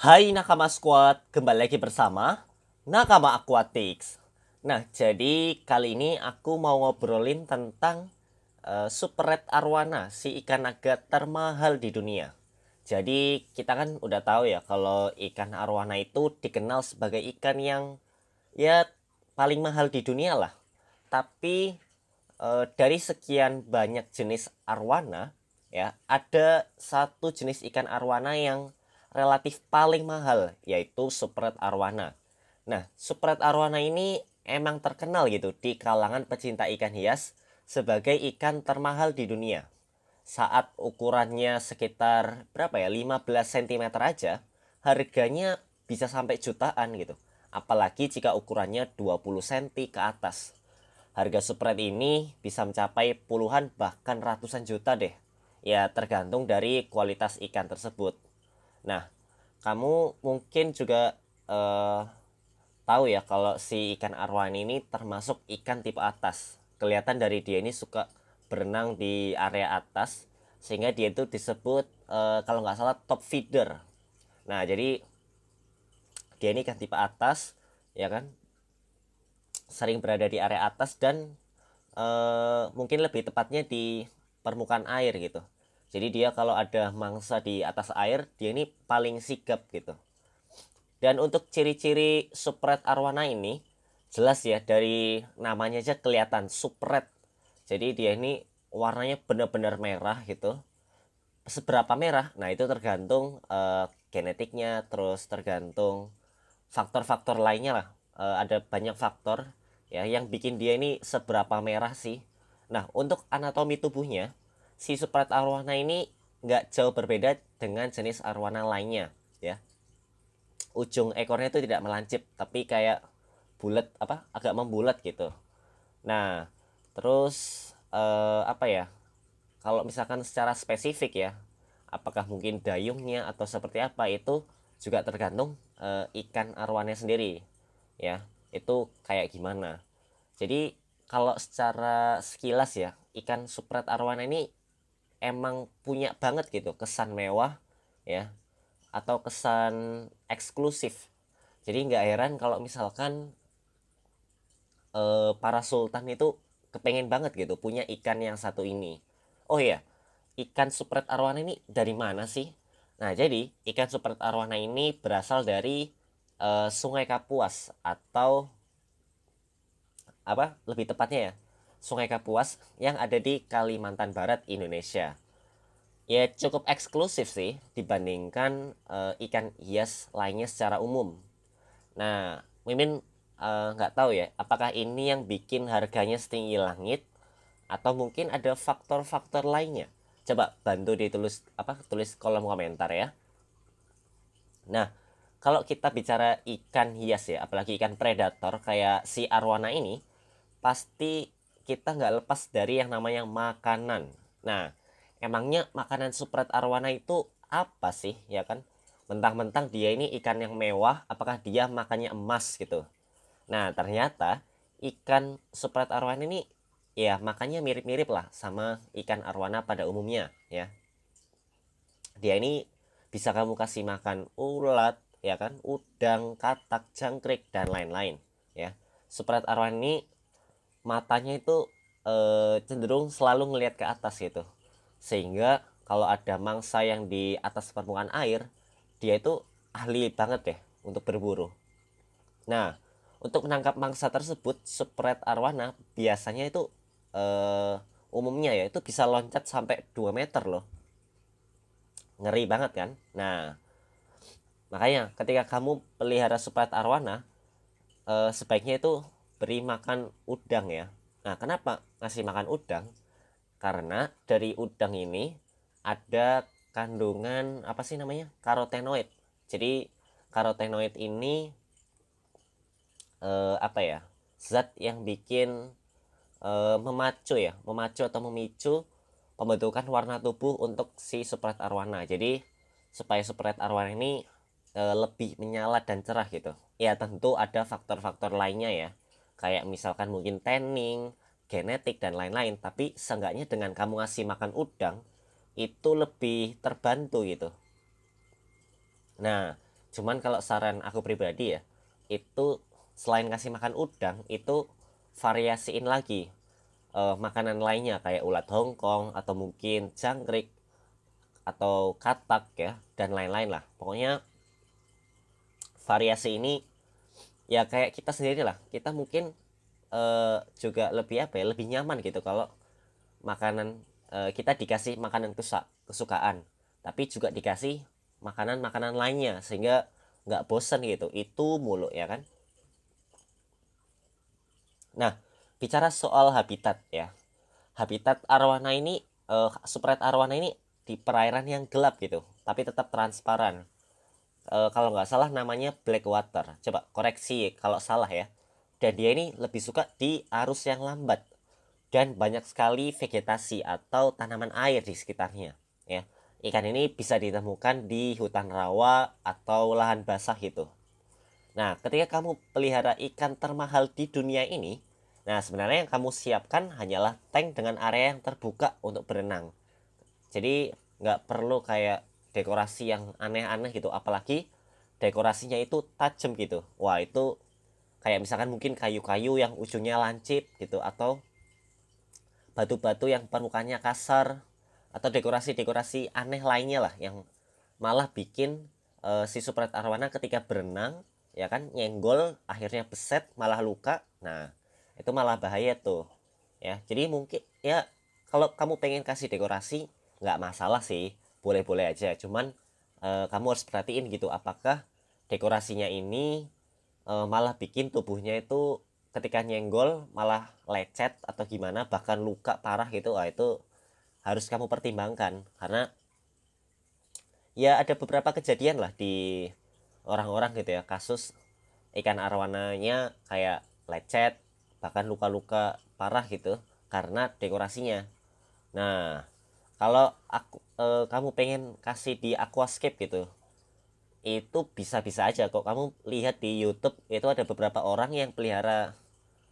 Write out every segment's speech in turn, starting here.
Hai Nakama Squad, kembali lagi bersama Nakama Aquatics. Nah, jadi kali ini aku mau ngobrolin tentang uh, Super Red Arwana, si ikan naga termahal di dunia. Jadi kita kan udah tahu ya kalau ikan arwana itu dikenal sebagai ikan yang ya paling mahal di dunia lah. Tapi uh, dari sekian banyak jenis arwana ya ada satu jenis ikan arwana yang relatif paling mahal yaitu Supret arwana. Nah, Supret arwana ini emang terkenal gitu di kalangan pecinta ikan hias sebagai ikan termahal di dunia. Saat ukurannya sekitar berapa ya 15 cm aja, harganya bisa sampai jutaan gitu. Apalagi jika ukurannya 20 cm ke atas. Harga Supret ini bisa mencapai puluhan bahkan ratusan juta deh. Ya tergantung dari kualitas ikan tersebut. Nah, kamu mungkin juga uh, tahu ya kalau si ikan arwana ini termasuk ikan tipe atas. Kelihatan dari dia ini suka berenang di area atas sehingga dia itu disebut uh, kalau nggak salah top feeder. Nah, jadi dia ini ikan tipe atas, ya kan? Sering berada di area atas dan uh, mungkin lebih tepatnya di permukaan air gitu. Jadi dia kalau ada mangsa di atas air, dia ini paling sigap gitu. Dan untuk ciri-ciri supret arwana ini, jelas ya dari namanya aja kelihatan supret. Jadi dia ini warnanya benar-benar merah gitu. Seberapa merah? Nah itu tergantung uh, genetiknya, terus tergantung faktor-faktor lainnya lah. Uh, ada banyak faktor ya yang bikin dia ini seberapa merah sih. Nah untuk anatomi tubuhnya, si suprat arwana ini nggak jauh berbeda dengan jenis arwana lainnya ya ujung ekornya itu tidak melancip tapi kayak bulat apa agak membulat gitu nah terus eh, apa ya kalau misalkan secara spesifik ya apakah mungkin dayungnya atau seperti apa itu juga tergantung eh, ikan arwana sendiri ya itu kayak gimana jadi kalau secara sekilas ya ikan suprat arwana ini emang punya banget gitu kesan mewah ya atau kesan eksklusif jadi nggak heran kalau misalkan e, para sultan itu kepengen banget gitu punya ikan yang satu ini oh ya ikan supret arwana ini dari mana sih nah jadi ikan supret arwana ini berasal dari e, sungai kapuas atau apa lebih tepatnya ya Sungai Kapuas yang ada di Kalimantan Barat, Indonesia. Ya cukup eksklusif sih dibandingkan uh, ikan hias lainnya secara umum. Nah, Mimin eh, nggak uh, tahu ya, apakah ini yang bikin harganya setinggi langit atau mungkin ada faktor-faktor lainnya. Coba bantu ditulis apa tulis kolom komentar ya. Nah, kalau kita bicara ikan hias ya, apalagi ikan predator kayak si arwana ini, pasti kita nggak lepas dari yang namanya makanan. Nah, emangnya makanan supret arwana itu apa sih, ya kan? Mentang-mentang dia ini ikan yang mewah, apakah dia makannya emas gitu? Nah, ternyata ikan supret arwana ini ya makannya mirip-mirip lah sama ikan arwana pada umumnya, ya. Dia ini bisa kamu kasih makan ulat, ya kan, udang, katak, jangkrik dan lain-lain, ya. Supret arwana ini matanya itu e, cenderung selalu ngelihat ke atas gitu sehingga kalau ada mangsa yang di atas permukaan air dia itu ahli banget ya untuk berburu nah untuk menangkap mangsa tersebut spread arwana biasanya itu e, umumnya ya itu bisa loncat sampai 2 meter loh ngeri banget kan nah makanya ketika kamu pelihara spread arwana e, sebaiknya itu beri makan udang ya. Nah, kenapa ngasih makan udang? Karena dari udang ini ada kandungan apa sih namanya? karotenoid. Jadi karotenoid ini eh, apa ya? zat yang bikin eh, memacu ya, memacu atau memicu pembentukan warna tubuh untuk si spread arwana. Jadi supaya spread arwana ini e, lebih menyala dan cerah gitu. Ya tentu ada faktor-faktor lainnya ya kayak misalkan mungkin tanning, genetik dan lain-lain, tapi seenggaknya dengan kamu ngasih makan udang itu lebih terbantu gitu. Nah, cuman kalau saran aku pribadi ya, itu selain kasih makan udang itu variasiin lagi uh, makanan lainnya kayak ulat Hongkong atau mungkin jangkrik atau katak ya dan lain-lain lah. Pokoknya variasi ini ya kayak kita sendiri lah kita mungkin uh, juga lebih apa ya lebih nyaman gitu kalau makanan uh, kita dikasih makanan kesukaan tapi juga dikasih makanan makanan lainnya sehingga nggak bosen gitu itu mulu ya kan nah bicara soal habitat ya habitat arwana ini uh, eh, spread arwana ini di perairan yang gelap gitu tapi tetap transparan e, kalau nggak salah namanya Blackwater coba koreksi kalau salah ya dan dia ini lebih suka di arus yang lambat dan banyak sekali vegetasi atau tanaman air di sekitarnya ya ikan ini bisa ditemukan di hutan rawa atau lahan basah gitu. nah ketika kamu pelihara ikan termahal di dunia ini nah sebenarnya yang kamu siapkan hanyalah tank dengan area yang terbuka untuk berenang jadi nggak perlu kayak dekorasi yang aneh-aneh gitu apalagi dekorasinya itu tajam gitu wah itu kayak misalkan mungkin kayu-kayu yang ujungnya lancip gitu atau batu-batu yang permukaannya kasar atau dekorasi-dekorasi aneh lainnya lah yang malah bikin uh, si Supret Arwana ketika berenang ya kan nyenggol akhirnya beset malah luka nah itu malah bahaya tuh ya jadi mungkin ya kalau kamu pengen kasih dekorasi nggak masalah sih boleh-boleh aja cuman uh, kamu harus perhatiin gitu apakah dekorasinya ini uh, malah bikin tubuhnya itu ketika nyenggol malah lecet atau gimana bahkan luka parah gitu ah itu harus kamu pertimbangkan karena ya ada beberapa kejadian lah di orang-orang gitu ya kasus ikan arwananya kayak lecet bahkan luka-luka parah gitu karena dekorasinya nah kalau aku eh, kamu pengen kasih di aquascape gitu itu bisa-bisa aja kok kamu lihat di YouTube itu ada beberapa orang yang pelihara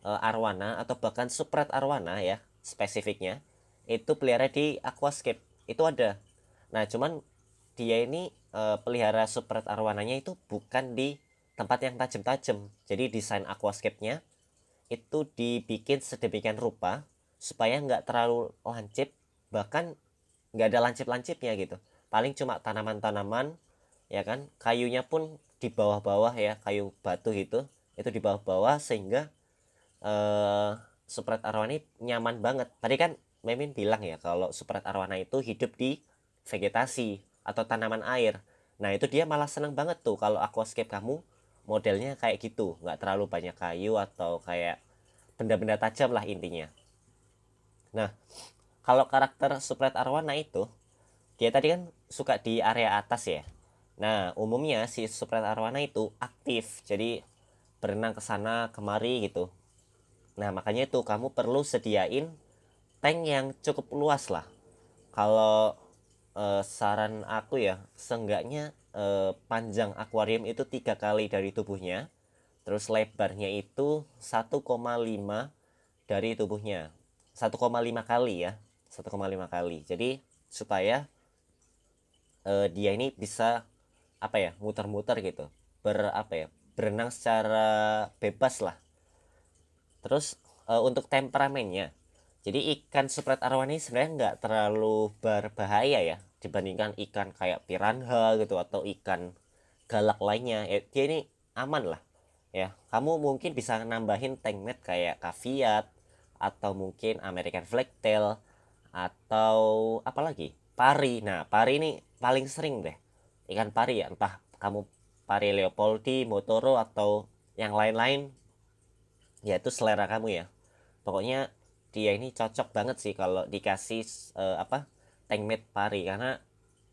e, arwana atau bahkan suprat arwana ya spesifiknya itu pelihara di aquascape itu ada nah cuman dia ini e, pelihara suprat arwananya itu bukan di tempat yang tajam-tajam jadi desain aquascape-nya itu dibikin sedemikian rupa supaya nggak terlalu lancip bahkan nggak ada lancip-lancipnya gitu paling cuma tanaman-tanaman ya kan kayunya pun di bawah-bawah ya kayu batu gitu itu di bawah-bawah sehingga uh, arwana ini nyaman banget tadi kan Memin bilang ya kalau supret arwana itu hidup di vegetasi atau tanaman air nah itu dia malah seneng banget tuh kalau aquascape kamu modelnya kayak gitu nggak terlalu banyak kayu atau kayak benda-benda tajam lah intinya nah kalau karakter subred arwana itu dia tadi kan suka di area atas ya nah umumnya si subred arwana itu aktif jadi berenang ke sana kemari gitu nah makanya itu kamu perlu sediain tank yang cukup luas lah kalau eh, saran aku ya seenggaknya eh, panjang akuarium itu tiga kali dari tubuhnya terus lebarnya itu 1,5 dari tubuhnya 1,5 kali ya 1,5 kali. Jadi supaya uh, dia ini bisa apa ya, muter-muter gitu. Ber apa ya? Berenang secara bebas lah. Terus uh, untuk temperamennya. Jadi ikan spread arwani sebenarnya nggak terlalu berbahaya ya dibandingkan ikan kayak piranha gitu atau ikan galak lainnya. Ya, dia ini aman lah ya kamu mungkin bisa nambahin tank mate kayak kaviat atau mungkin American flagtail atau apa lagi pari nah pari ini paling sering deh ikan pari ya entah kamu pari Leopoldi Motoro atau yang lain-lain ya itu selera kamu ya pokoknya dia ini cocok banget sih kalau dikasih uh, apa tankmate pari karena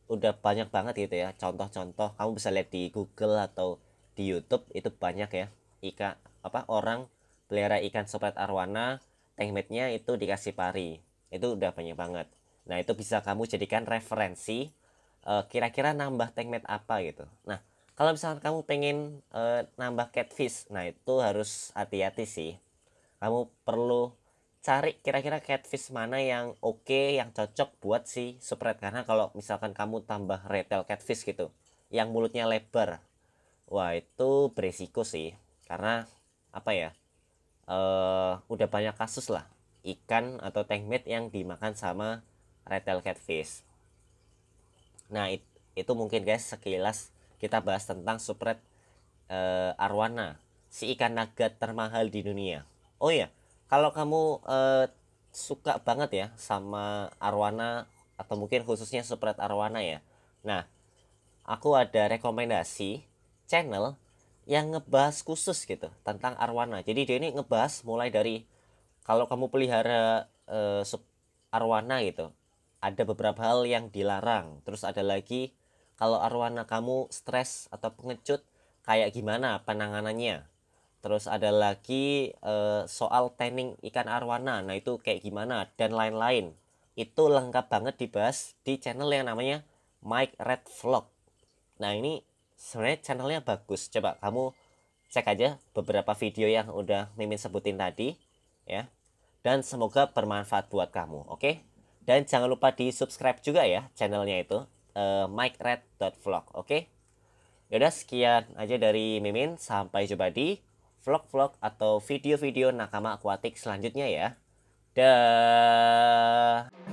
udah banyak banget gitu ya contoh-contoh kamu bisa lihat di Google atau di YouTube itu banyak ya ikan apa orang pelihara ikan sobat arwana tankmate-nya itu dikasih pari itu udah banyak banget nah itu bisa kamu jadikan referensi eh, kira-kira uh, nambah tankmate apa gitu nah kalau misalnya kamu pengen uh, nambah catfish nah itu harus hati-hati sih kamu perlu cari kira-kira catfish mana yang oke okay, yang cocok buat si spread karena kalau misalkan kamu tambah retail catfish gitu yang mulutnya lebar wah itu beresiko sih karena apa ya uh, udah banyak kasus lah ikan atau tankmate yang dimakan sama retail catfish. Nah, it, itu mungkin guys sekilas kita bahas tentang suprat uh, eh, arwana, si ikan naga termahal di dunia. Oh ya, kalau kamu uh, suka banget ya sama arwana atau mungkin khususnya suprat arwana ya. Nah, aku ada rekomendasi channel yang ngebahas khusus gitu tentang arwana. Jadi dia ini ngebahas mulai dari kalau kamu pelihara uh, arwana gitu ada beberapa hal yang dilarang terus ada lagi kalau arwana kamu stres atau pengecut kayak gimana penanganannya terus ada lagi uh, soal tanning ikan arwana nah itu kayak gimana dan lain-lain itu lengkap banget dibahas di channel yang namanya Mike Red Vlog nah ini sebenarnya channelnya bagus coba kamu cek aja beberapa video yang udah mimin sebutin tadi ya dan semoga bermanfaat buat kamu oke okay? dan jangan lupa di subscribe juga ya channelnya itu uh, vlog, oke okay? yaudah sekian aja dari mimin sampai jumpa di vlog-vlog atau video-video nakama akuatik selanjutnya ya dah